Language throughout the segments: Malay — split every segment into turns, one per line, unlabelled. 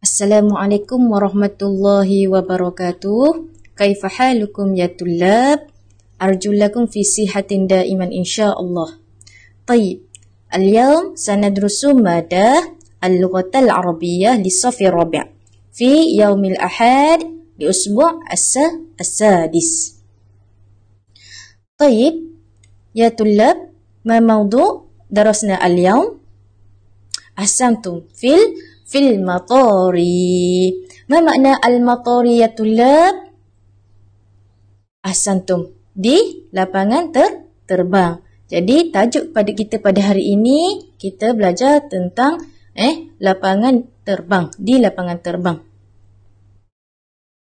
Assalamualaikum warahmatullahi wabarakatuh. Kaifa halukum ya tullab? Arjulakum fi sihatin daiman insyaallah. Tayyib. Al-yawm sanadrusu mada al-lughatal arabiyyah li safi rabi' fi yaumil ahad di usbu' as-sadis. Tayyib, ya tulab, ma mawdu' darasna al-yaum? Ahsantum fil fil matari. Ma makna al-matari ya tulab? Ahsantum di lapangan ter terbang. Jadi tajuk pada kita pada hari ini kita belajar tentang eh lapangan terbang di lapangan terbang.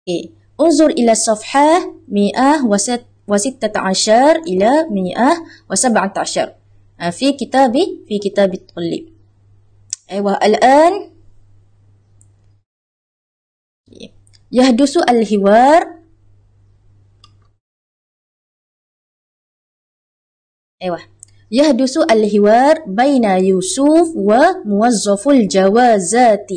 إيه. انظر إلى الصفحة 116 إلى 117 في كتابي في كتاب الطلاب أيوة الآن يحدث الحوار أيوة يحدث الحوار بين يوسف وموظف الجوازات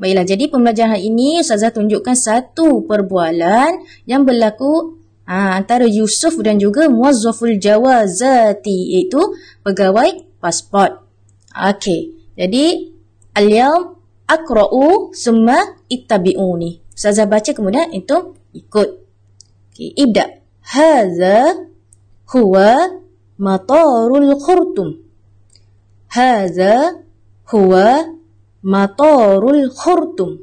Baiklah, jadi pembelajaran hari ini Ustazah tunjukkan satu perbualan yang berlaku ha, antara Yusuf dan juga Muazzaful Jawazati iaitu pegawai pasport. Okey, jadi Al-Yaw Akra'u Summa Ittabi'u ni. Ustazah baca kemudian itu ikut. Okey, Ibda. Hadha huwa matarul khurtum. Haza huwa Matarul Khurtum.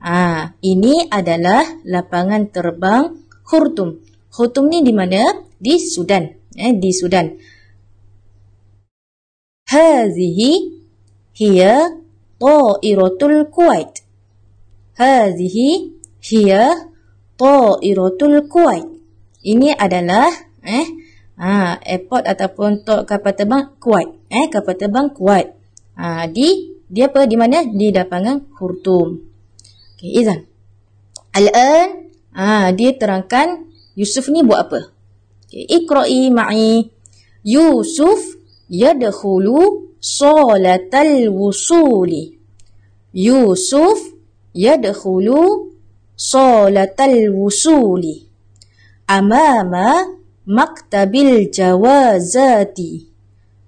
Ah, ini adalah lapangan terbang Khurtum. Khurtum ni di mana? Di Sudan. Eh, di Sudan. Hazihi hiya ta'iratul Kuwait. Hazihi hiya ta'iratul Kuwait. Ini adalah eh ha, airport ataupun tok kapal terbang Kuwait. Eh, kapal terbang Kuwait. Ha, di dia apa? Di mana? Di lapangan Khurtum. Okay, Izan. Al-an, ah ha, dia terangkan Yusuf ni buat apa? Okey, ikra'i ma'i. Yusuf yadkhulu solatal wusuli. Yusuf yadkhulu solatal wusuli. Amama maktabil jawazati.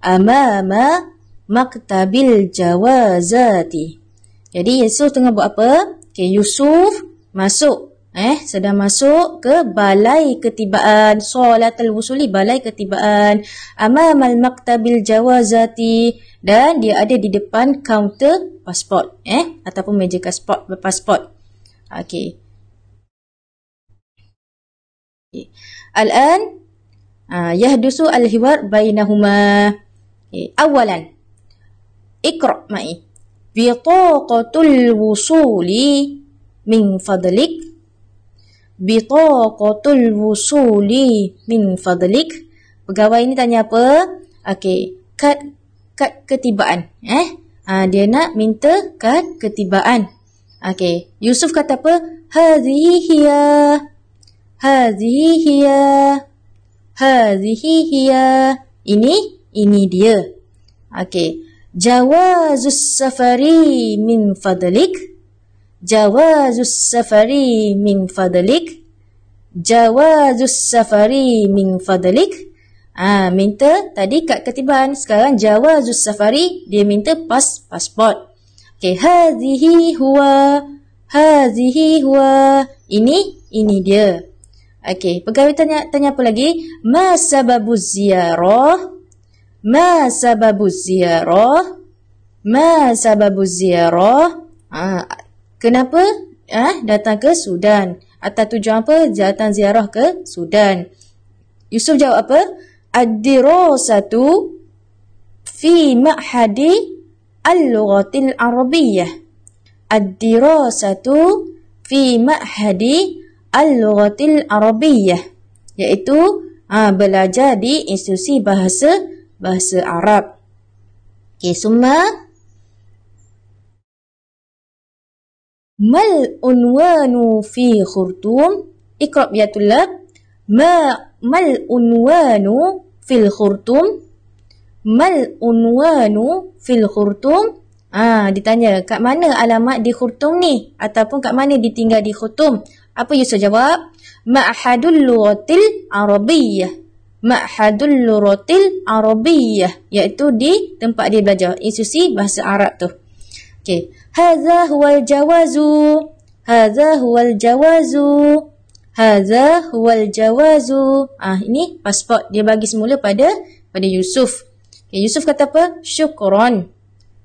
Amama maktabil jawazati. Jadi Yusuf tengah buat apa? Okey, Yusuf masuk eh sedang masuk ke balai ketibaan solatul wusuli balai ketibaan amamal maktabil jawazati dan dia ada di depan kaunter pasport eh ataupun meja pasport berpasport. Okey. Al-an ah, yahdusu al-hiwar bainahuma. Okay. Awalan, Iqra ma'i. Bitaqatul wusuli min fadlik. Bitaqatul wusuli min fadlik. Pegawai ini tanya apa? Okey, kad kad ketibaan, eh? Ha, dia nak minta kad ketibaan. Okey, Yusuf kata apa? Hadhihi hiya. Hadhihi hiya. Hadhihi hiya. Ini ini dia. Okey. Jawazus safari min fadlik Jawazus safari min fadlik Jawazus safari min fadlik Ah ha, minta tadi kad ketiban sekarang jawazus safari dia minta pas pasport Okey hazihi huwa hazihi huwa ini ini dia Okey pegawai tanya tanya apa lagi ma sababuz ziyarah Ma sababu ziarah? Ma sababu ziarah? Ha, kenapa eh, datang ke Sudan? atau tujuan apa datang ziarah ke Sudan? Yusuf jawab apa? Ad-dirasatu fi ma'hadi al-lughatil arabiyyah. Ad-dirasatu fi ma'hadi al-lughatil arabiyyah. Iaitu ha, belajar di institusi bahasa bahasa Arab. Okey, semua. Mal unwanu fi khurtum? Ikra ya tulab. Ma mal unwanu fil khurtum? Mal unwanu fil khurtum? Ah, ditanya kat mana alamat di khurtum ni ataupun kat mana ditinggal di khurtum? Apa Yusuf jawab? Ma'hadul lughatil arabiyyah. Ma'hadul Lurotil Arabiyah iaitu di tempat dia belajar institusi bahasa Arab tu. Okey, hadza huwal jawazu. Hadza huwal jawazu. Hadza huwal jawazu. Ah ini pasport dia bagi semula pada pada Yusuf. Okay, Yusuf kata apa? Syukran.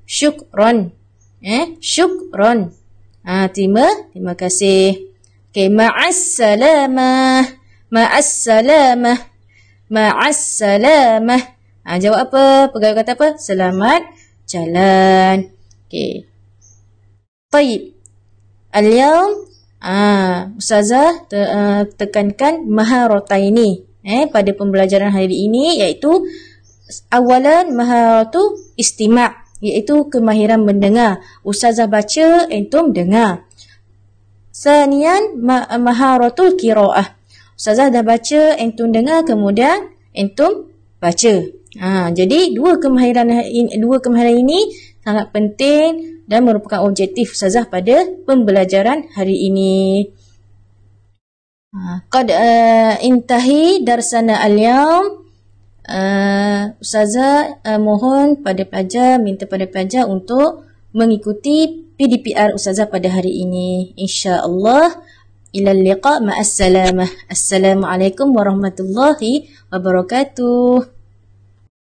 Syukran. Eh, syukran. Ah terima, terima kasih. Okey, ma'assalamah. Ma'assalamah. Ma'as salamah. Ha, jawab apa? Pegawai kata apa? Selamat jalan. Okey. Taib. Al-yawm. Ah, ha, ustazah te uh, tekankan maharataini eh pada pembelajaran hari ini iaitu awalan maharatu istimak iaitu kemahiran mendengar ustazah baca entum dengar sanian ma maharatul qiraah Ustazah dah baca, entum dengar, kemudian entum baca. Ha, jadi dua kemahiran dua kemahiran ini sangat penting dan merupakan objektif Ustazah pada pembelajaran hari ini. Ha, uh, intahi darsana al-yawm. Uh, Ustazah uh, mohon pada pelajar, minta pada pelajar untuk mengikuti PDPR Ustazah pada hari ini. InsyaAllah. Allah ila liqa ma assalamah assalamualaikum warahmatullahi wabarakatuh